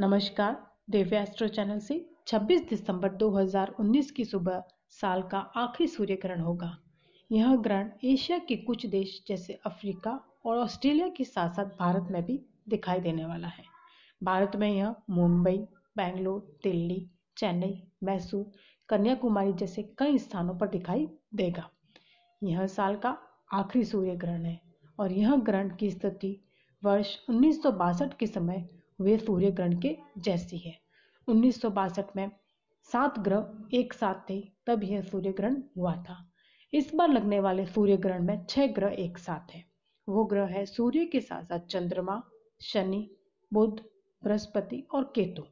नमस्कार Divya astro channel से 26 दिसंबर 2019 की सुबह साल का आखिरी सूर्य ग्रहण होगा यह ग्रहण एशिया के कुछ देश जैसे अफ्रीका और ऑस्ट्रेलिया के साथ साथ भारत में भी दिखाई देने वाला है भारत में यह मुंबई बेंगलोर दिल्ली चेन्नई मैसूर कन्याकुमारी जैसे कई स्थानों पर दिखाई देगा यह साल का आखिरी सूर्य ग्रहण है और यह ग्रहण की स्थिति वर्ष उन्नीस के समय वे सूर्य ग्रहण के जैसी है उन्नीस में सात ग्रह एक साथ थे तब यह सूर्य ग्रहण हुआ था इस बार लगने वाले सूर्य ग्रहण में छह ग्रह एक साथ हैं वो ग्रह है सूर्य के साथ साथ चंद्रमा शनि बुध बृहस्पति और केतु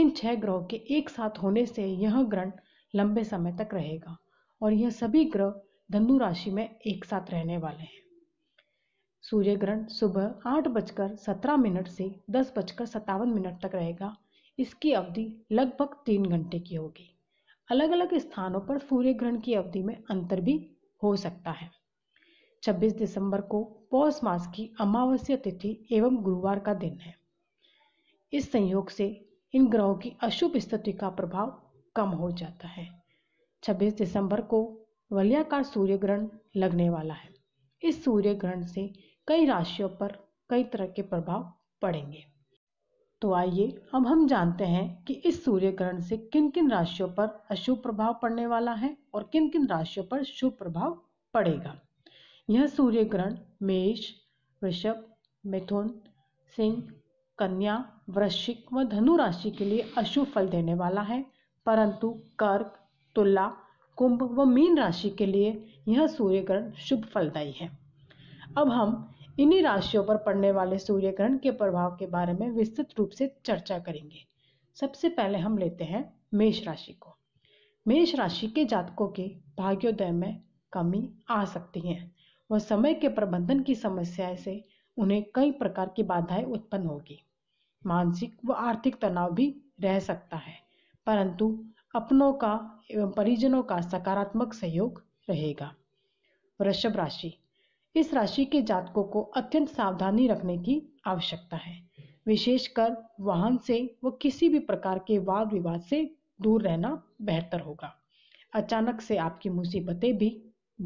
इन छह ग्रहों के एक साथ होने से यह ग्रहण लंबे समय तक रहेगा और यह सभी ग्रह धनु राशि में एक साथ रहने वाले हैं सूर्य ग्रहण सुबह आठ बजकर सत्रह मिनट से दस बजकर सत्तावन मिनट तक रहेगा इसकी अवधि लगभग तीन घंटे की होगी अलग अलग स्थानों पर सूर्य ग्रहण की अवधि में अंतर भी हो सकता है 26 दिसंबर को पौष मास की अमावस्या तिथि एवं गुरुवार का दिन है इस संयोग से इन ग्रहों की अशुभ स्थिति का प्रभाव कम हो जाता है 26 दिसंबर को वलयाकार सूर्य ग्रहण लगने वाला है इस सूर्य ग्रहण से कई राशियों पर कई तरह के प्रभाव पड़ेंगे तो आइए अब हम जानते हैं कि इस सूर्य ग्रहण से किन किन राशियों पर अशुभ प्रभाव पड़ने वाला है और किन किन राशियों पर शुभ प्रभाव पड़ेगा यह सूर्य ग्रहण मेष वृषभ मिथुन सिंह कन्या वृश्चिक व धनु राशि के लिए अशुभ फल देने वाला है परंतु कर्क तुला कुंभ व मीन राशि के लिए यह सूर्य ग्रहण शुभ फलदायी है अब हम इन्हीं राशियों पर पड़ने वाले सूर्य ग्रहण के प्रभाव के बारे में विस्तृत रूप से चर्चा करेंगे सबसे पहले हम लेते हैं मेष राशि को मेष राशि के जातकों के भाग्योदय में कमी आ सकती है वह समय के प्रबंधन की समस्या से उन्हें कई प्रकार की बाधाएं उत्पन्न होगी मानसिक व आर्थिक तनाव भी रह सकता है परंतु अपनों का एवं परिजनों का सकारात्मक सहयोग रहेगा वृषभ राशि इस राशि के जातकों को अत्यंत सावधानी रखने की आवश्यकता है विशेषकर वाहन से व किसी भी प्रकार के वाद विवाद से दूर रहना बेहतर होगा अचानक से आपकी मुसीबतें भी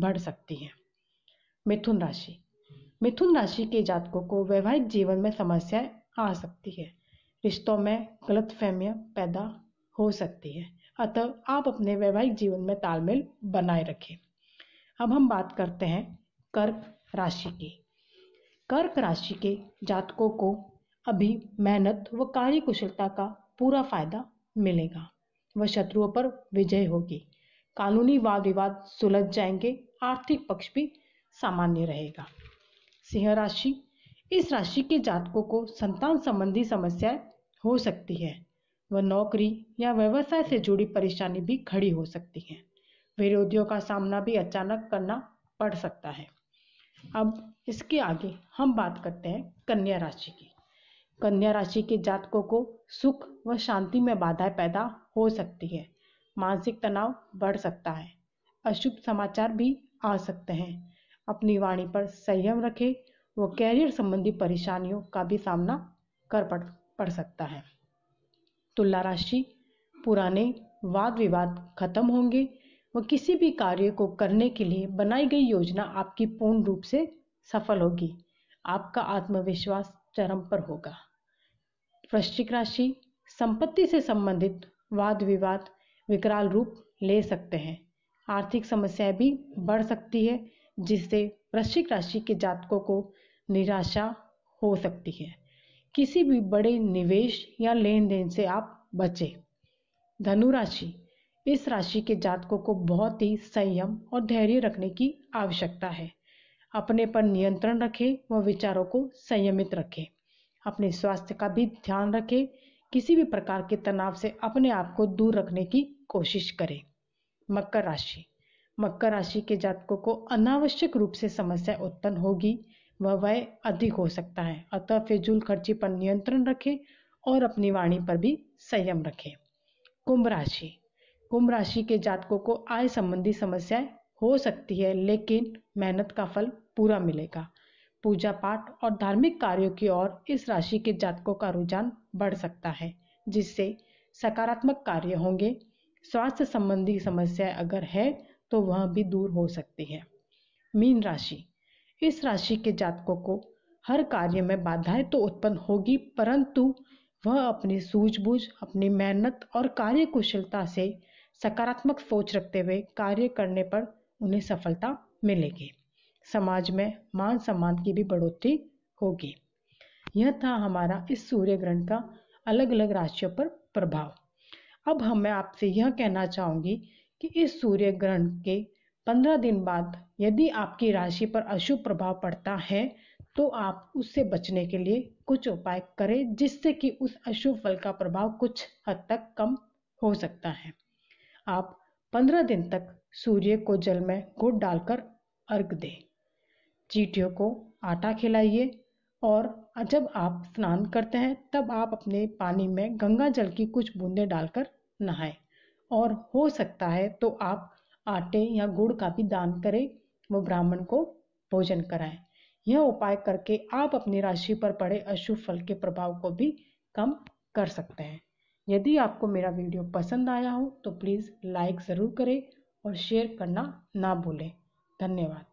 बढ़ सकती हैं मिथुन राशि मिथुन राशि के जातकों को वैवाहिक जीवन में समस्याएं आ सकती है रिश्तों में गलत फहमियाँ पैदा हो सकती है अतः आप अपने वैवाहिक जीवन में तालमेल बनाए रखें अब हम बात करते हैं कर्क राशि के कर्क राशि के जातकों को अभी मेहनत व कार्य कुशलता का पूरा फायदा मिलेगा व शत्रुओं पर विजय होगी कानूनी वाद विवाद सुलझ जाएंगे आर्थिक पक्ष भी सामान्य रहेगा सिंह राशि इस राशि के जातकों को संतान संबंधी समस्याएं हो सकती है व नौकरी या व्यवसाय से जुड़ी परेशानी भी खड़ी हो सकती है विरोधियों का सामना भी अचानक करना पड़ सकता है अब इसके आगे हम बात करते हैं कन्या राशि की कन्या राशि के जातकों को सुख व शांति में बाधाएं पैदा हो सकती है मानसिक तनाव बढ़ सकता है अशुभ समाचार भी आ सकते हैं अपनी वाणी पर संयम रखें वो कैरियर संबंधी परेशानियों का भी सामना कर पड़ पड़ सकता है तुला राशि पुराने वाद विवाद खत्म होंगे व किसी भी कार्य को करने के लिए बनाई गई योजना आपकी पूर्ण रूप से सफल होगी आपका आत्मविश्वास चरम पर होगा वृश्चिक राशि संपत्ति से संबंधित वाद विवाद विकराल रूप ले सकते हैं आर्थिक समस्याएं भी बढ़ सकती है जिससे वृश्चिक राशि के जातकों को निराशा हो सकती है किसी भी बड़े निवेश या लेन देन से आप बचें धनुराशि इस राशि के जातकों को बहुत ही संयम और धैर्य रखने की आवश्यकता है अपने पर नियंत्रण रखें व विचारों को संयमित रखें अपने स्वास्थ्य का भी ध्यान रखें किसी भी प्रकार के तनाव से अपने आप को दूर रखने की कोशिश करें मकर राशि मकर राशि के जातकों को अनावश्यक रूप से समस्या उत्पन्न होगी वह व्यय अधिक हो सकता है अतः फिजूल खर्ची पर नियंत्रण रखें और अपनी वाणी पर भी संयम रखें कुंभ राशि कुंभ राशि के जातकों को आय संबंधी समस्याएं हो सकती है लेकिन मेहनत का फल पूरा मिलेगा पूजा पाठ और धार्मिक कार्यों की ओर इस राशि के जातकों का रुझान बढ़ सकता है जिससे सकारात्मक कार्य होंगे स्वास्थ्य संबंधी समस्याएं अगर है तो वह भी दूर हो सकती है मीन राशि इस राशि के जातकों को हर कार्य में बाधाएं तो उत्पन्न होगी परंतु वह अपनी सूझबूझ अपनी मेहनत और कार्यकुशलता से सकारात्मक सोच रखते हुए कार्य करने पर उन्हें सफलता मिलेगी समाज में मान सम्मान की भी बढ़ोतरी होगी यह था हमारा इस सूर्य ग्रहण का अलग अलग राशियों पर प्रभाव अब हम मैं आपसे यह कहना चाहूँगी कि इस सूर्य ग्रहण के पंद्रह दिन बाद यदि आपकी राशि पर अशुभ प्रभाव पड़ता है तो आप उससे बचने के लिए कुछ उपाय करें जिससे कि उस अशुभ फल का प्रभाव कुछ हद तक कम हो सकता है आप पंद्रह दिन तक सूर्य को जल में गुड़ डालकर अर्घ दें चीटियों को आटा खिलाइए और जब आप स्नान करते हैं तब आप अपने पानी में गंगा जल की कुछ बूंदें डालकर नहाएं और हो सकता है तो आप आटे या गुड़ का भी दान करें वो ब्राह्मण को भोजन कराएं यह उपाय करके आप अपनी राशि पर पड़े अशुभ फल के प्रभाव को भी कम कर सकते हैं यदि आपको मेरा वीडियो पसंद आया हो तो प्लीज़ लाइक ज़रूर करें और शेयर करना ना भूलें धन्यवाद